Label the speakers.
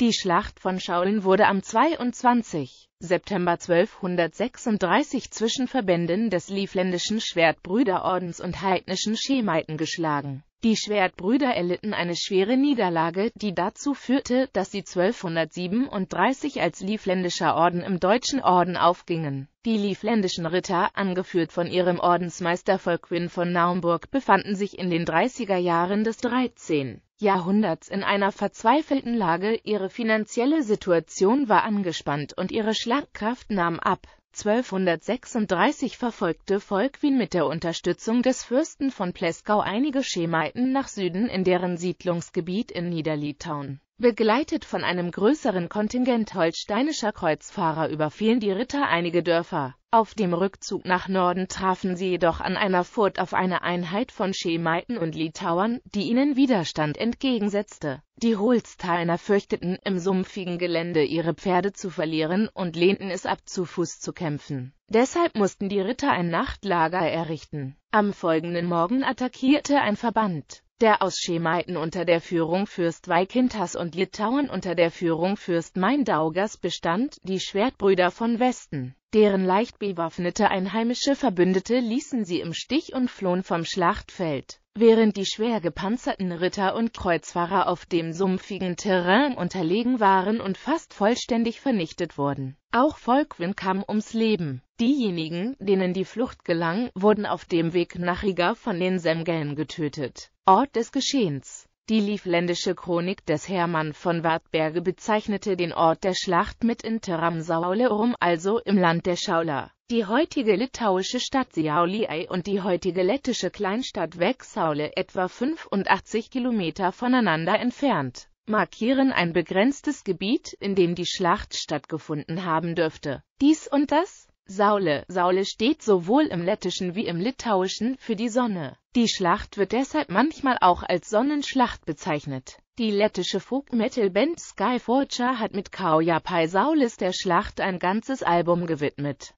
Speaker 1: Die Schlacht von Schaulen wurde am 22. September 1236 zwischen Verbänden des Livländischen Schwertbrüderordens und heidnischen Schemeiten geschlagen die Schwertbrüder erlitten eine schwere Niederlage, die dazu führte, dass sie 1237 als Livländischer Orden im Deutschen Orden aufgingen. Die livländischen Ritter, angeführt von ihrem Ordensmeister Volkwin von Naumburg, befanden sich in den 30er Jahren des 13. Jahrhunderts in einer verzweifelten Lage, ihre finanzielle Situation war angespannt und ihre Schlagkraft nahm ab. 1236 verfolgte Volkwin mit der Unterstützung des Fürsten von Pleskau einige Schemaiten nach Süden in deren Siedlungsgebiet in Niederlitauen. Begleitet von einem größeren Kontingent holsteinischer Kreuzfahrer überfielen die Ritter einige Dörfer, auf dem Rückzug nach Norden trafen sie jedoch an einer Furt auf eine Einheit von Schemaiten und Litauern, die ihnen Widerstand entgegensetzte. Die Holsteiner fürchteten, im sumpfigen Gelände ihre Pferde zu verlieren und lehnten es ab, zu Fuß zu kämpfen. Deshalb mussten die Ritter ein Nachtlager errichten. Am folgenden Morgen attackierte ein Verband der aus Schemaiten unter der Führung Fürst Weikintas und Litauen unter der Führung Fürst Meindaugers bestand, die Schwertbrüder von Westen. Deren leicht bewaffnete einheimische Verbündete ließen sie im Stich und flohen vom Schlachtfeld. Während die schwer gepanzerten Ritter und Kreuzfahrer auf dem sumpfigen Terrain unterlegen waren und fast vollständig vernichtet wurden. Auch Volkwin kam ums Leben. Diejenigen, denen die Flucht gelang, wurden auf dem Weg nach Riga von den Semgeln getötet. Ort des Geschehens die Liefländische Chronik des Hermann von Wartberge bezeichnete den Ort der Schlacht mit Interam Sauleorum, also im Land der Schauler. Die heutige litauische Stadt Siauliai und die heutige lettische Kleinstadt Veksaule etwa 85 Kilometer voneinander entfernt, markieren ein begrenztes Gebiet, in dem die Schlacht stattgefunden haben dürfte. Dies und das Saule. Saule steht sowohl im lettischen wie im litauischen für die Sonne. Die Schlacht wird deshalb manchmal auch als Sonnenschlacht bezeichnet. Die lettische Folk-Metal-Band Skyforger hat mit Kauja Paisaulis der Schlacht ein ganzes Album gewidmet